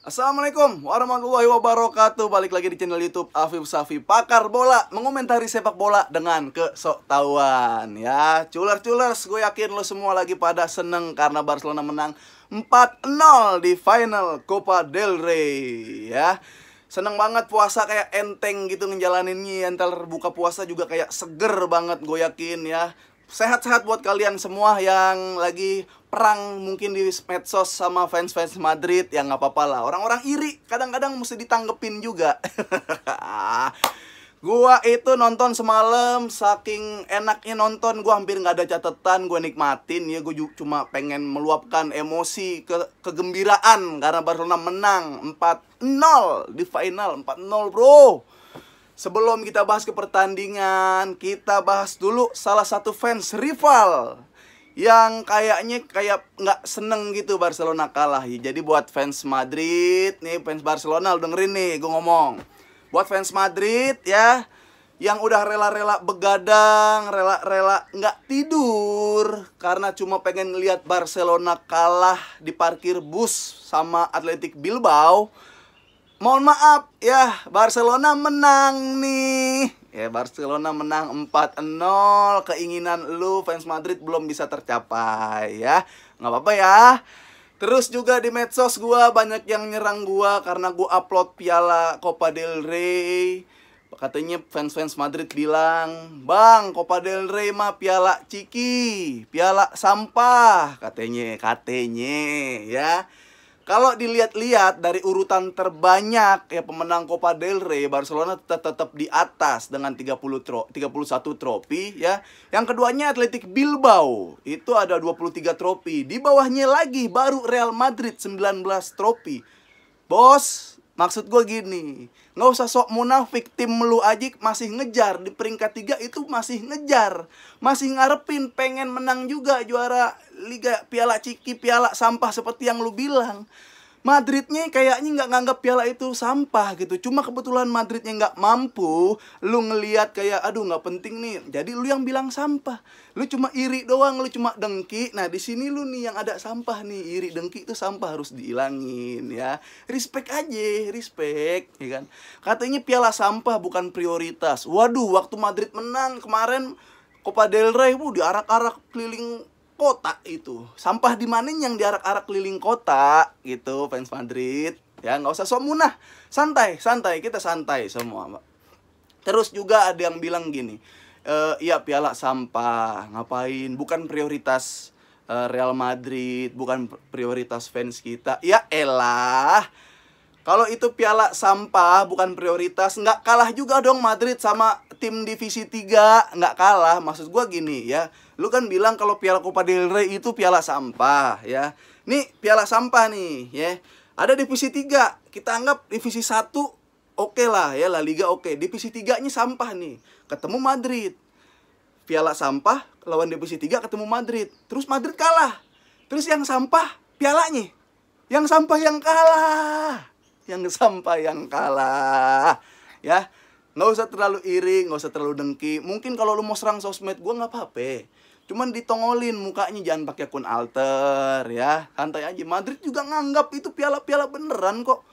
Assalamualaikum warahmatullahi wabarakatuh Balik lagi di channel youtube Afif Safi Pakar bola Mengomentari sepak bola dengan kesoktauan Ya culer-culers Gue yakin lo semua lagi pada seneng Karena Barcelona menang 4-0 di final Copa del Rey Ya Seneng banget puasa kayak enteng gitu ngejalaninnya Entar buka puasa juga kayak seger banget gue yakin ya sehat-sehat buat kalian semua yang lagi perang mungkin di medsos sama fans-fans Madrid ya nggak apa-apa lah orang-orang iri kadang-kadang mesti ditanggepin juga Gua itu nonton semalam saking enaknya nonton gua hampir nggak ada catatan gua nikmatin ya gua cuma pengen meluapkan emosi ke kegembiraan karena Barcelona menang 4-0 di final 4-0 bro Sebelum kita bahas ke pertandingan, kita bahas dulu salah satu fans rival yang kayaknya kayak nggak seneng gitu Barcelona kalah. Jadi buat fans Madrid, nih fans Barcelona dengerin nih gue ngomong. Buat fans Madrid ya, yang udah rela-rela begadang, rela-rela nggak tidur karena cuma pengen lihat Barcelona kalah di parkir bus sama Atletic Bilbao mohon maaf ya Barcelona menang nih ya Barcelona menang 4-0 keinginan lu fans Madrid belum bisa tercapai ya nggak apa-apa ya Terus juga di medsos gua banyak yang nyerang gua karena gua upload piala Copa del Rey. Katanya fans-fans Madrid bilang, "Bang, Copa del Rey mah piala ciki, piala sampah." Katanya, katanya ya. Kalau dilihat-lihat dari urutan terbanyak ya pemenang Copa del Rey Barcelona tetap, tetap di atas dengan 30 tro 31 trofi ya. Yang keduanya Athletic Bilbao itu ada 23 trofi. Di bawahnya lagi baru Real Madrid 19 trofi. Bos, Maksud gue gini, nggak usah sok munafik, tim lu aja masih ngejar di peringkat tiga itu masih ngejar, masih ngarepin pengen menang juga juara Liga Piala Ciki, Piala Sampah seperti yang lu bilang. Madridnya kayaknya nggak nganggap piala itu sampah gitu. Cuma kebetulan Madridnya nggak mampu, lu ngeliat kayak aduh nggak penting nih. Jadi lu yang bilang sampah. Lu cuma iri doang, lu cuma dengki. Nah di sini lu nih yang ada sampah nih, iri dengki itu sampah harus dihilangin ya. Respect aja, respect, ya kan. Katanya piala sampah bukan prioritas. Waduh, waktu Madrid menang kemarin Copa del Rey, bu diarak-arak keliling kota itu sampah di mana yang diarak-arak keliling kota gitu fans Madrid ya nggak usah sok munah santai santai kita santai semua terus juga ada yang bilang gini e, iya piala sampah ngapain bukan prioritas eh, Real Madrid bukan prioritas fans kita ya elah kalau itu piala sampah bukan prioritas, nggak kalah juga dong Madrid sama tim divisi 3, nggak kalah. Maksud gue gini ya, lu kan bilang kalau piala Copa del Rey itu piala sampah ya. Nih piala sampah nih ya. Ada divisi 3, kita anggap divisi satu oke okay lah ya La Liga oke. Okay. Divisi 3-nya sampah nih. Ketemu Madrid. Piala sampah lawan divisi 3 ketemu Madrid. Terus Madrid kalah. Terus yang sampah pialanya. Yang sampah yang kalah menang sampai yang kalah. Ya, nggak usah terlalu iri, nggak usah terlalu dengki. Mungkin kalau lu mau serang sosmed gue nggak apa-apa. Cuman ditongolin mukanya jangan pakai akun alter ya. Santai aja. Madrid juga nganggap itu piala-piala beneran kok.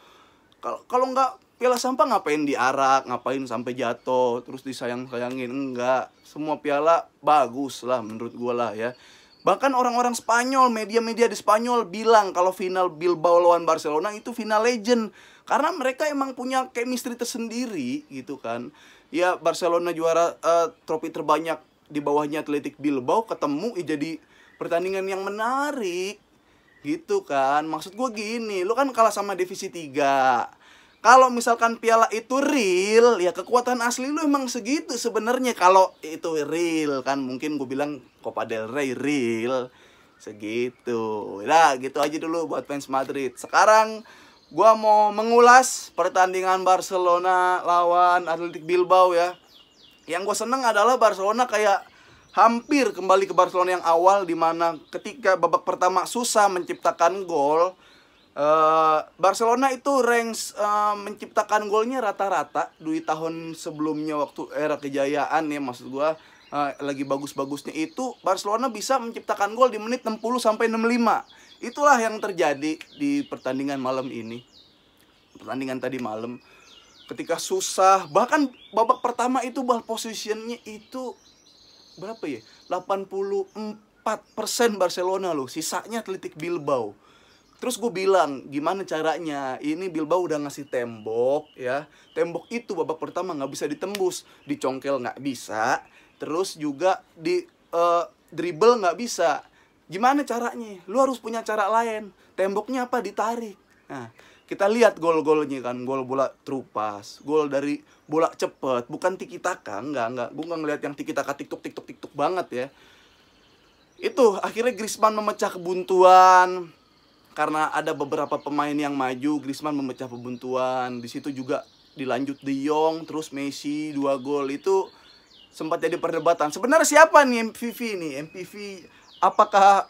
Kalau kalau nggak piala sampah ngapain diarak, ngapain sampai jatuh, terus disayang-sayangin enggak. Semua piala bagus lah menurut gue lah ya. Bahkan orang-orang Spanyol, media-media di Spanyol bilang kalau final Bilbao lawan Barcelona itu final legend karena mereka emang punya chemistry tersendiri gitu kan ya Barcelona juara uh, trofi terbanyak di bawahnya Atletic Bilbao ketemu ya jadi pertandingan yang menarik gitu kan maksud gue gini lo kan kalah sama divisi 3 kalau misalkan piala itu real ya kekuatan asli lu emang segitu sebenarnya kalau itu real kan mungkin gue bilang Copa del Rey real segitu ya gitu aja dulu buat fans Madrid sekarang gue mau mengulas pertandingan Barcelona lawan Athletic Bilbao ya. Yang gue seneng adalah Barcelona kayak hampir kembali ke Barcelona yang awal di mana ketika babak pertama susah menciptakan gol. Uh, Barcelona itu ranks uh, menciptakan golnya rata-rata di tahun sebelumnya waktu era kejayaan ya maksud gua Eh, lagi bagus-bagusnya itu Barcelona bisa menciptakan gol di menit 60 sampai 65. Itulah yang terjadi di pertandingan malam ini. Pertandingan tadi malam ketika susah, bahkan babak pertama itu ball positionnya itu berapa ya? 84% Barcelona loh, sisanya Atletic Bilbao. Terus gue bilang, gimana caranya? Ini Bilbao udah ngasih tembok ya. Tembok itu babak pertama nggak bisa ditembus. Dicongkel nggak bisa, terus juga di uh, dribble nggak bisa gimana caranya lu harus punya cara lain temboknya apa ditarik nah kita lihat gol-golnya kan gol bola terupas gol dari bola cepet bukan tiki taka nggak nggak gue nggak ngeliat yang tiki taka tiktok tiktok tiktok banget ya itu akhirnya Griezmann memecah kebuntuan karena ada beberapa pemain yang maju Griezmann memecah kebuntuan di situ juga dilanjut De Jong terus Messi dua gol itu sempat jadi perdebatan. Sebenarnya siapa nih MPV ini? MPV apakah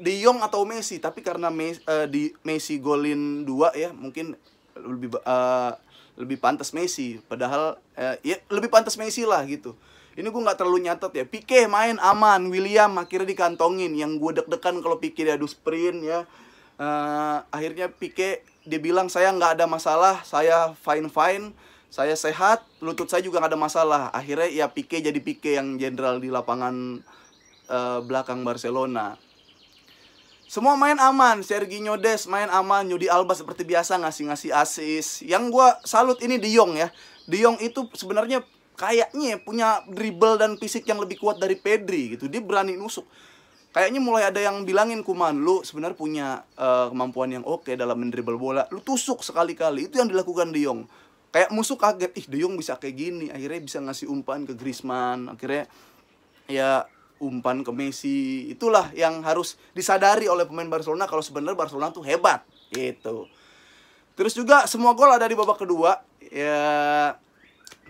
De Jong atau Messi? Tapi karena Messi, uh, eh, di Messi golin dua ya, mungkin lebih uh, lebih pantas Messi. Padahal uh, ya lebih pantas Messi lah gitu. Ini gue nggak terlalu nyatet ya. Pique main aman, William akhirnya dikantongin. Yang gue deg-degan kalau Pique diadu sprint ya. Uh, akhirnya Pique dia bilang saya nggak ada masalah, saya fine fine saya sehat, lutut saya juga gak ada masalah. Akhirnya ya Pique jadi Pique yang jenderal di lapangan uh, belakang Barcelona. Semua main aman, Sergio Des main aman, Yudi Alba seperti biasa ngasih-ngasih asis. Yang gue salut ini De Jong ya. De Jong itu sebenarnya kayaknya punya dribble dan fisik yang lebih kuat dari Pedri gitu. Dia berani nusuk. Kayaknya mulai ada yang bilangin Kuman, lu sebenarnya punya uh, kemampuan yang oke okay dalam mendribble bola. Lu tusuk sekali-kali. Itu yang dilakukan De Jong kayak musuh kaget ih De bisa kayak gini akhirnya bisa ngasih umpan ke Griezmann akhirnya ya umpan ke Messi itulah yang harus disadari oleh pemain Barcelona kalau sebenarnya Barcelona tuh hebat gitu terus juga semua gol ada di babak kedua ya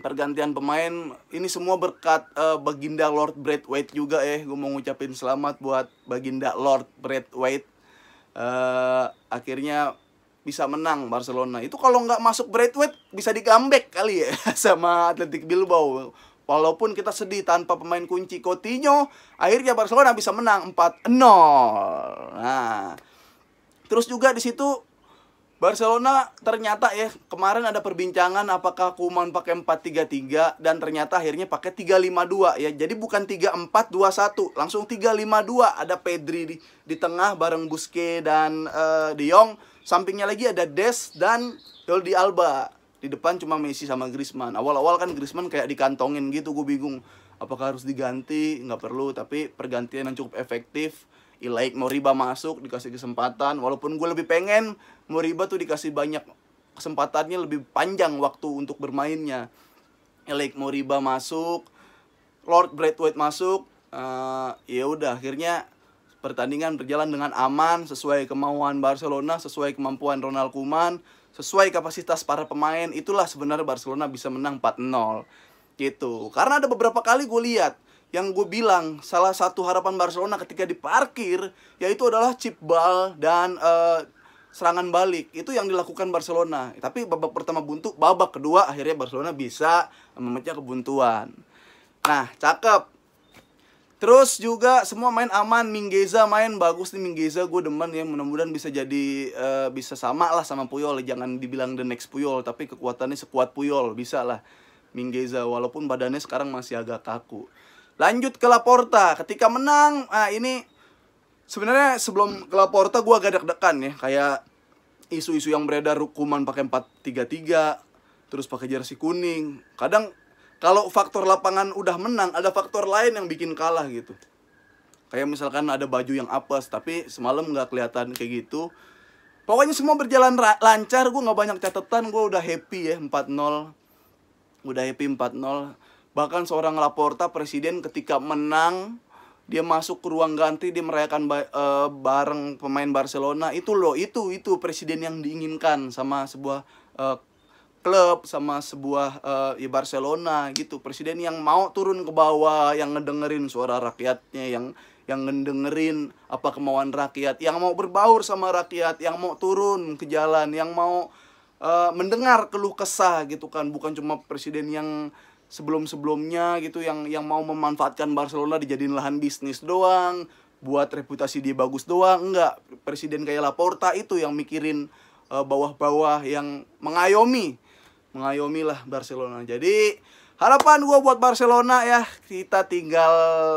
pergantian pemain ini semua berkat uh, baginda Lord white juga eh. gue mau ngucapin selamat buat baginda Lord White uh, akhirnya bisa menang Barcelona. Itu kalau nggak masuk Braithwaite bisa digambek kali ya sama Athletic Bilbao. Walaupun kita sedih tanpa pemain kunci Coutinho, akhirnya Barcelona bisa menang 4-0. Nah, terus juga di situ Barcelona ternyata ya kemarin ada perbincangan apakah Kuman pakai 4-3-3 dan ternyata akhirnya pakai 3-5-2 ya. Jadi bukan 3-4-2-1, langsung 3-5-2 ada Pedri di, di tengah bareng Buske dan uh, De Jong. Sampingnya lagi ada Des dan Jordi Alba. Di depan cuma Messi sama Griezmann. Awal-awal kan Griezmann kayak dikantongin gitu gue bingung apakah harus diganti nggak perlu tapi pergantian yang cukup efektif Ilaik riba masuk dikasih kesempatan walaupun gue lebih pengen mau riba tuh dikasih banyak kesempatannya lebih panjang waktu untuk bermainnya Ilaik riba masuk Lord Braithwaite masuk uh, ya udah akhirnya pertandingan berjalan dengan aman sesuai kemauan Barcelona sesuai kemampuan Ronald Koeman sesuai kapasitas para pemain itulah sebenarnya Barcelona bisa menang 4-0 gitu karena ada beberapa kali gue lihat yang gue bilang salah satu harapan Barcelona ketika diparkir yaitu adalah chip ball dan uh, serangan balik itu yang dilakukan Barcelona tapi babak pertama buntu babak kedua akhirnya Barcelona bisa memecah kebuntuan nah cakep terus juga semua main aman Mingeza main bagus nih Mingeza gue demen ya mudah-mudahan bisa jadi uh, bisa sama lah sama Puyol jangan dibilang the next Puyol tapi kekuatannya sekuat Puyol bisa lah Mingeza walaupun badannya sekarang masih agak kaku Lanjut ke Laporta, ketika menang, ah ini sebenarnya sebelum ke Laporta gue agak deg-degan ya, kayak isu-isu yang beredar hukuman pakai 433 terus pakai jersey kuning. Kadang kalau faktor lapangan udah menang, ada faktor lain yang bikin kalah gitu. Kayak misalkan ada baju yang apes, tapi semalam nggak kelihatan kayak gitu. Pokoknya semua berjalan lancar, gue nggak banyak catatan, gue udah happy ya 4-0. Udah happy 4-0. Bahkan seorang Laporta presiden ketika menang dia masuk ke ruang ganti dia merayakan ba uh, bareng pemain Barcelona itu loh itu itu presiden yang diinginkan sama sebuah uh, klub sama sebuah uh, ya Barcelona gitu presiden yang mau turun ke bawah yang ngedengerin suara rakyatnya yang yang ngedengerin apa kemauan rakyat yang mau berbaur sama rakyat yang mau turun ke jalan yang mau uh, mendengar keluh kesah gitu kan bukan cuma presiden yang sebelum-sebelumnya gitu yang yang mau memanfaatkan Barcelona dijadiin lahan bisnis doang, buat reputasi dia bagus doang, enggak. Presiden kayak Laporta itu yang mikirin eh, bawah-bawah uh, yang mengayomi, mengayomi lah Barcelona. Jadi harapan gue buat Barcelona ya kita tinggal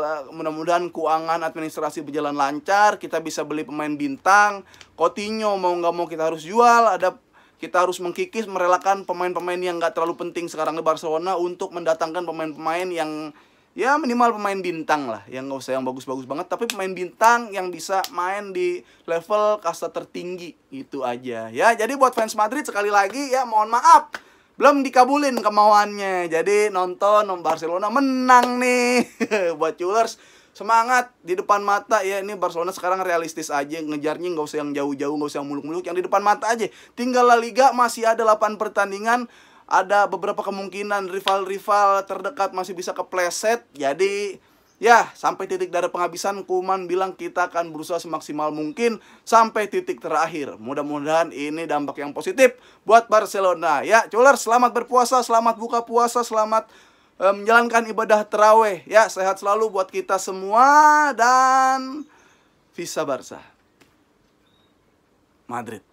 eh, mudah-mudahan keuangan administrasi berjalan lancar kita bisa beli pemain bintang Coutinho mau nggak mau kita harus jual ada kita harus mengkikis merelakan pemain-pemain yang nggak terlalu penting sekarang di Barcelona untuk mendatangkan pemain-pemain yang ya minimal pemain bintang lah yang nggak usah yang bagus-bagus banget tapi pemain bintang yang bisa main di level kasta tertinggi itu aja ya jadi buat fans Madrid sekali lagi ya mohon maaf belum dikabulin kemauannya jadi nonton Barcelona menang nih buat Julers semangat di depan mata ya ini Barcelona sekarang realistis aja ngejarnya nggak usah yang jauh-jauh nggak usah yang muluk-muluk yang di depan mata aja tinggal La Liga masih ada 8 pertandingan ada beberapa kemungkinan rival-rival terdekat masih bisa kepleset jadi Ya, sampai titik darah penghabisan, Kuman bilang kita akan berusaha semaksimal mungkin sampai titik terakhir. Mudah-mudahan ini dampak yang positif buat Barcelona. Ya, Culer, selamat berpuasa, selamat buka puasa, selamat Eh, menjalankan ibadah terawih ya sehat selalu buat kita semua dan visa Barca Madrid